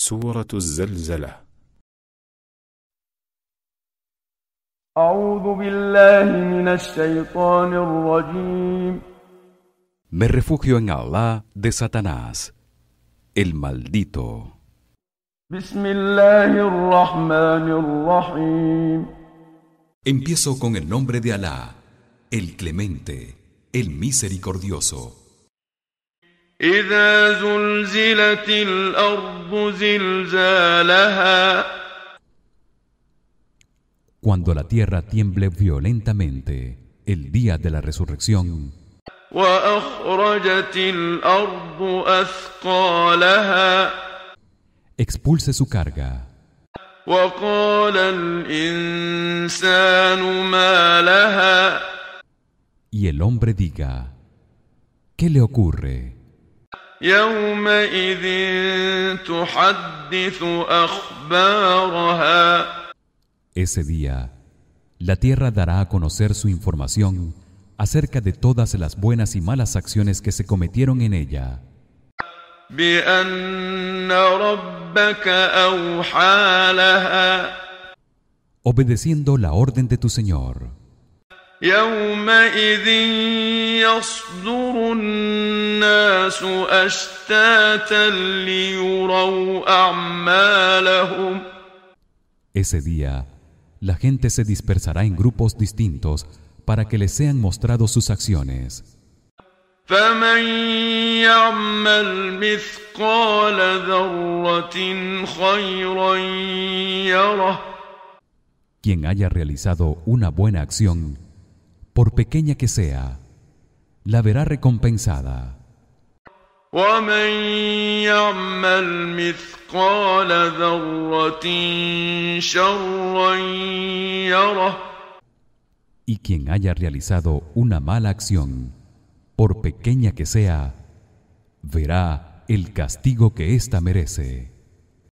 سورة الزلزلة Me refugio en Allah de Satanás, el maldito. Empiezo con el nombre de Allah, el clemente, el misericordioso. Cuando la tierra tiemble violentamente el día de la resurrección Expulse su carga Y el hombre diga ¿Qué le ocurre? Ese día, la tierra dará a conocer su información acerca de todas las buenas y malas acciones que se cometieron en ella. Obedeciendo la orden de tu Señor. Ese día la gente se dispersará en grupos distintos para que les sean mostrados sus acciones. Quien haya realizado una buena acción, por pequeña que sea, la verá recompensada. Y quien haya realizado una mala acción, por pequeña que sea, verá el castigo que ésta merece.